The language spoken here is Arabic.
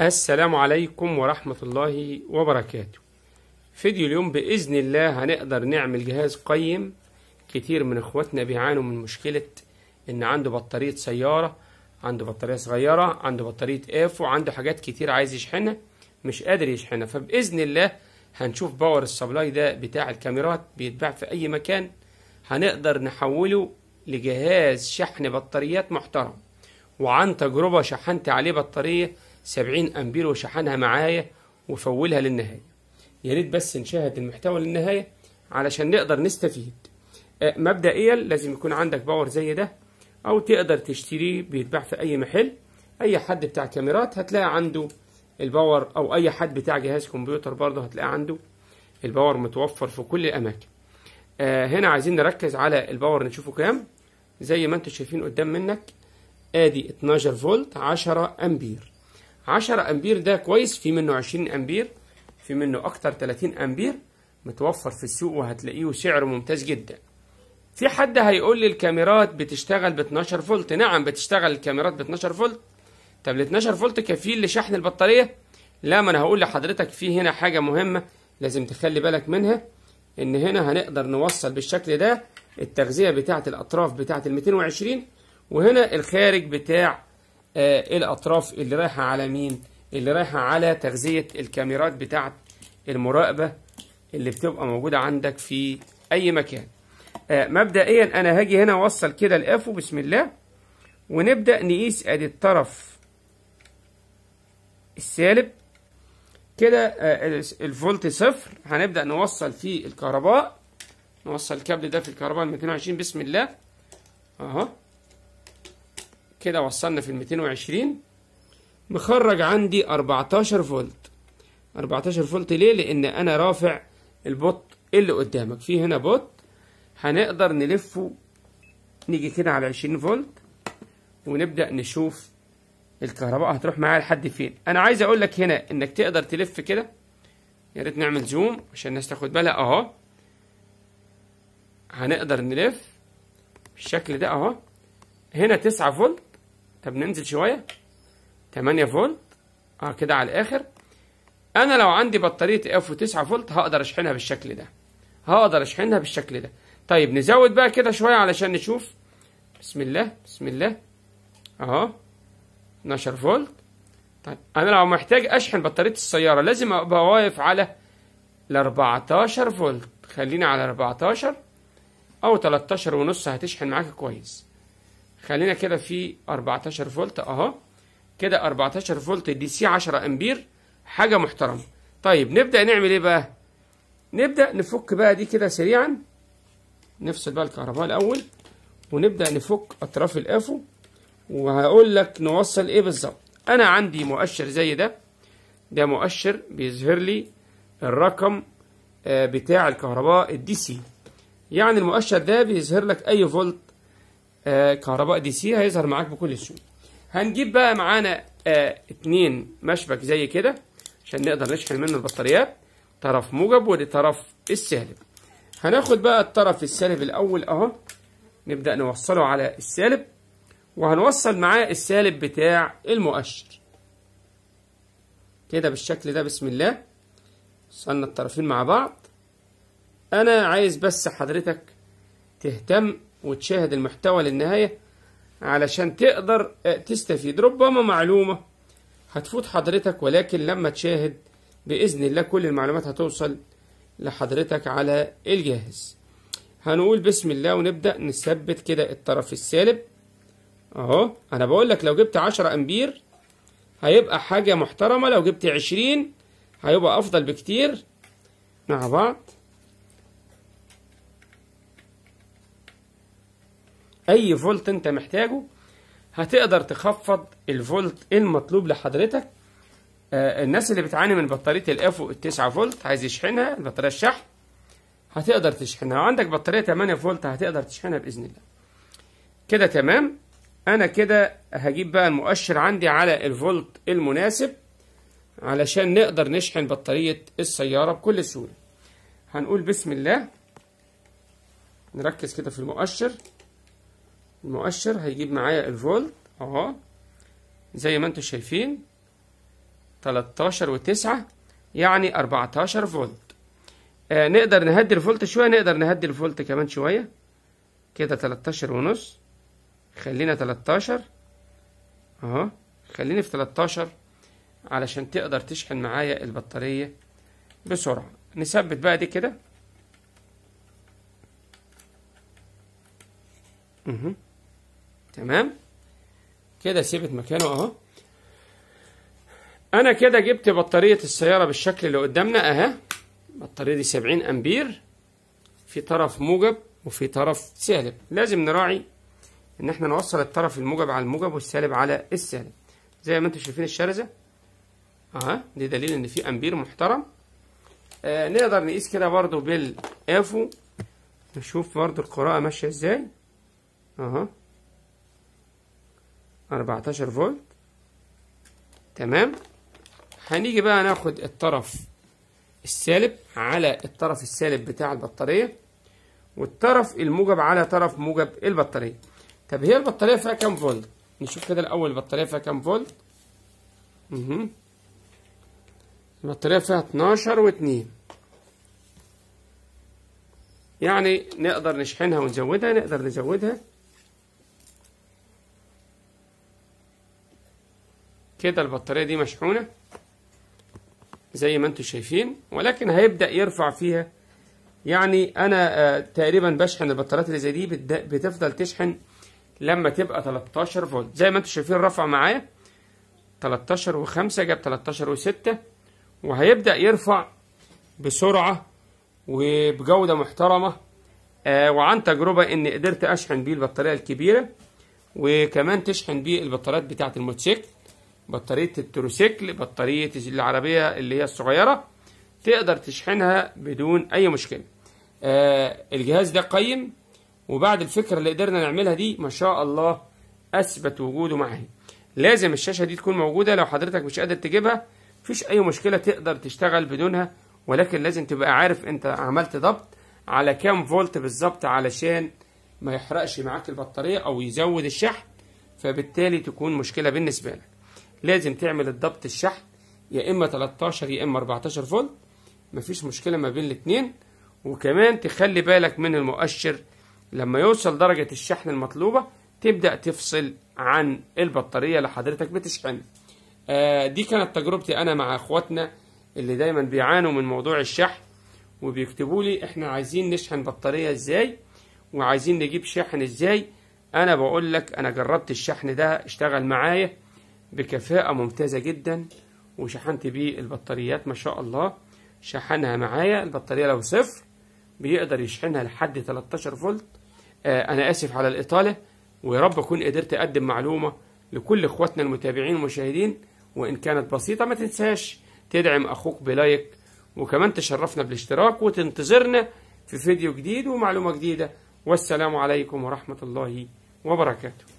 السلام عليكم ورحمة الله وبركاته فيديو اليوم بإذن الله هنقدر نعمل جهاز قيم كتير من اخواتنا بيعانوا من مشكلة ان عنده بطارية سيارة عنده بطارية صغيرة عنده بطارية إيفو عنده حاجات كتير عايز يشحنها مش قادر يشحنها فبإذن الله هنشوف باور السبلاي ده بتاع الكاميرات بيتباع في اي مكان هنقدر نحوله لجهاز شحن بطاريات محترم وعن تجربة شحنت عليه بطارية 70 امبير وشحنها معايا وفولها للنهايه يا ريت بس نشاهد المحتوى للنهايه علشان نقدر نستفيد أه، مبدئيا لازم يكون عندك باور زي ده او تقدر تشتريه بيتباع في اي محل اي حد بتاع كاميرات هتلاقي عنده الباور او اي حد بتاع جهاز كمبيوتر برضه هتلاقي عنده الباور متوفر في كل الاماكن أه، هنا عايزين نركز على الباور نشوفه كام زي ما انتم شايفين قدام منك ادي 12 فولت 10 امبير 10 امبير ده كويس في منه 20 امبير في منه اكتر 30 امبير متوفر في السوق وهتلاقيه سعره ممتاز جدا في حد هيقول لي الكاميرات بتشتغل ب 12 فولت نعم بتشتغل الكاميرات ب 12 فولت طب ال 12 فولت كفيل لشحن البطاريه لا ما انا هقول لحضرتك في هنا حاجه مهمه لازم تخلي بالك منها ان هنا هنقدر نوصل بالشكل ده التغذيه بتاعه الاطراف بتاعه ال 220 وهنا الخارج بتاع آه، الأطراف اللي رايحة على مين؟ اللي رايحة على تغذية الكاميرات بتاعة المراقبة اللي بتبقى موجودة عندك في أي مكان آه، مبدئيا أنا هاجي هنا أوصل كده الأف بسم الله ونبدأ نقيس أدي الطرف السالب كده آه، الفولت صفر هنبدأ نوصل فيه الكهرباء نوصل الكابل ده في الكهرباء 220 بسم الله اهو كده وصلنا في ال 220 مخرج عندي 14 فولت 14 فولت ليه لان انا رافع البط اللي قدامك في هنا بط هنقدر نلفه نيجي كده على 20 فولت ونبدا نشوف الكهرباء هتروح معايا لحد فين انا عايز اقول لك هنا انك تقدر تلف كده يا ريت نعمل زوم عشان الناس تاخد بالها اهو هنقدر نلف بالشكل ده اهو هنا 9 فولت طب ننزل شوية 8 فولت اه كده على الاخر انا لو عندي بطارية اف 9 فولت هقدر اشحنها بالشكل ده هقدر اشحنها بالشكل ده طيب نزود بقى كده شوية علشان نشوف بسم الله بسم الله اهو 12 فولت طيب انا لو محتاج اشحن بطارية السيارة لازم ابقى واقف على ال 14 فولت خليني على 14 او 13 ونص هتشحن معاك كويس خلينا كده في 14 فولت اهو كده 14 فولت دي سي 10 امبير حاجه محترمه طيب نبدا نعمل ايه بقى نبدا نفك بقى دي كده سريعا نفصل بقى الكهرباء الاول ونبدا نفك اطراف الافو وهقول لك نوصل ايه بالظبط انا عندي مؤشر زي ده ده مؤشر بيظهر لي الرقم آه، بتاع الكهرباء الدي سي يعني المؤشر ده بيظهر لك اي فولت آه، كهرباء دي سي هيظهر معاك بكل سهوله هنجيب بقى معانا اثنين آه، مشبك زي كده عشان نقدر نشحن منه البطاريات طرف موجب والطرف السالب هناخد بقى الطرف السالب الاول اهو نبدا نوصله على السالب وهنوصل معاه السالب بتاع المؤشر كده بالشكل ده بسم الله وصلنا الطرفين مع بعض انا عايز بس حضرتك تهتم وتشاهد المحتوى للنهاية علشان تقدر آه، تستفيد ربما معلومة هتفوت حضرتك ولكن لما تشاهد بإذن الله كل المعلومات هتوصل لحضرتك على الجهاز هنقول بسم الله ونبدأ نثبت كده الطرف السالب اهو انا بقول لك لو جبت 10 امبير هيبقى حاجة محترمة لو جبت 20 هيبقى افضل بكتير مع بعض اي فولت انت محتاجه هتقدر تخفض الفولت المطلوب لحضرتك آه، الناس اللي بتعاني من بطاريه الافو 9 فولت عايز يشحنها البطاريه الشحن هتقدر تشحنها وعندك بطاريه 8 فولت هتقدر تشحنها باذن الله كده تمام انا كده هجيب بقى المؤشر عندي على الفولت المناسب علشان نقدر نشحن بطاريه السياره بكل سهوله هنقول بسم الله نركز كده في المؤشر المؤشر هيجيب معايا الفولت اهو زي ما انتم شايفين 13 وتسعة يعني 14 فولت آه نقدر نهدي الفولت شوية نقدر نهدي الفولت كمان شوية كده 13 ونص خلينا 13 اهو خليني في 13 علشان تقدر تشحن معايا البطارية بسرعة نثبت بقى دي كده تمام كده سيبت مكانه اهو انا كده جبت بطارية السيارة بالشكل اللي قدامنا اهي البطارية دي 70 امبير في طرف موجب وفي طرف سالب لازم نراعي ان احنا نوصل الطرف الموجب على الموجب والسالب على السالب زي ما انتم شايفين الشرزة اه دي دليل ان في امبير محترم آه نقدر نقيس كده برضو بالافو نشوف برضو القراءة ماشية ازاي اه 14 فولت تمام هنيجي بقى ناخد الطرف السالب على الطرف السالب بتاع البطارية والطرف الموجب على طرف موجب البطارية طب هي البطارية فيها كام فولت نشوف كده الأول البطارية فيها كام فولت اها البطارية فيها 12 و2 يعني نقدر نشحنها ونزودها نقدر نزودها كده البطارية دي مشحونة زي ما انتم شايفين ولكن هيبدأ يرفع فيها يعني انا آه، تقريبا بشحن البطاريات اللي زي دي بتفضل تشحن لما تبقى 13 فولت زي ما انتم شايفين رفع معايا 13 و5 جاب 13 و6 وهيبدأ يرفع بسرعة وبجودة محترمة آه، وعن تجربة ان قدرت أشحن بيه البطارية الكبيرة وكمان تشحن بيه البطاريات بتاعة الموتوسيكل بطارية التروسيكل بطارية العربية اللي هي الصغيرة تقدر تشحنها بدون أي مشكلة آه الجهاز ده قيم وبعد الفكرة اللي قدرنا نعملها دي ما شاء الله أثبت وجوده معاه لازم الشاشة دي تكون موجودة لو حضرتك مش قادر تجيبها مفيش أي مشكلة تقدر تشتغل بدونها ولكن لازم تبقى عارف أنت عملت ضبط على كام فولت بالظبط علشان ما يحرقش معاك البطارية أو يزود الشحن فبالتالي تكون مشكلة بالنسبة لك لازم تعمل الضبط الشحن يا اما 13 يا اما 14 فولت مفيش مشكله ما بين الاتنين وكمان تخلي بالك من المؤشر لما يوصل درجه الشحن المطلوبه تبدا تفصل عن البطاريه اللي حضرتك بتشحنها آه دي كانت تجربتي انا مع اخواتنا اللي دايما بيعانوا من موضوع الشحن وبيكتبوا لي احنا عايزين نشحن بطاريه ازاي وعايزين نجيب شاحن ازاي انا بقول لك انا جربت الشحن ده اشتغل معايا بكفاءة ممتازة جدا وشحنت بيه البطاريات ما شاء الله شحنها معايا البطارية لو صفر بيقدر يشحنها لحد 13 فولت آه أنا آسف على الإطالة ويا رب أكون قدرت أقدم معلومة لكل إخواتنا المتابعين والمشاهدين وإن كانت بسيطة ما تنساش تدعم أخوك بلايك وكمان تشرفنا بالاشتراك وتنتظرنا في فيديو جديد ومعلومة جديدة والسلام عليكم ورحمة الله وبركاته